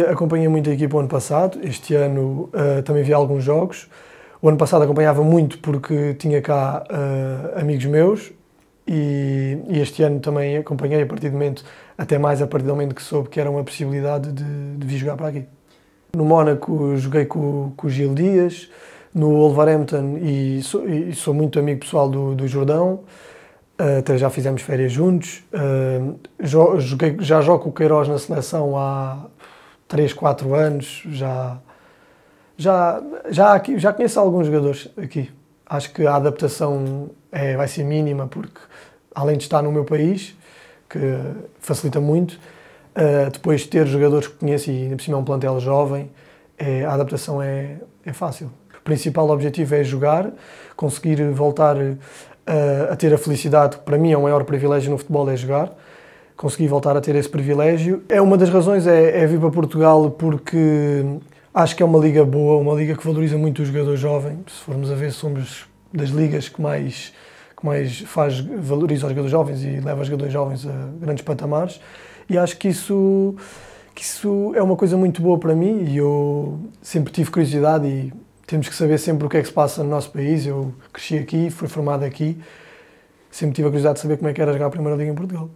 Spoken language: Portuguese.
Acompanhei muito a equipa o ano passado, este ano uh, também vi alguns jogos. O ano passado acompanhava muito porque tinha cá uh, amigos meus e, e, este ano também acompanhei a partir do momento, até mais a partir do momento que soube que era uma possibilidade de, de vir jogar para aqui. No Mónaco joguei com, com o Gil Dias, no Wolverhampton e sou, e sou muito amigo pessoal do, do Jordão, uh, até já fizemos férias juntos. Joguei, já jogo com o Queiroz na seleção há 3, 4 anos, já, já, já, aqui, já conheço alguns jogadores aqui. Acho que a adaptação é, vai ser mínima, porque além de estar no meu país, que facilita muito, uh, depois de ter jogadores que conheço e ainda por cima é um plantel jovem, é, a adaptação é, é fácil. O principal objetivo é jogar, conseguir voltar a, eh, a ter a felicidade, para mim é o maior privilégio no futebol é jogar, consegui voltar a ter esse privilégio. É uma das razões é, é vir para Portugal porque acho que é uma liga boa, uma liga que valoriza muito o jogador jovem. Se formos a ver, somos das ligas que mais que mais faz valoriza os jogadores jovens e leva os jogadores jovens a grandes patamares. E acho que isso que isso é uma coisa muito boa para mim e eu sempre tive curiosidade e temos que saber sempre o que é que se passa no nosso país. Eu cresci aqui, fui formado aqui, sempre tive a curiosidade de saber como é que era jogar a Primeira Liga em Portugal.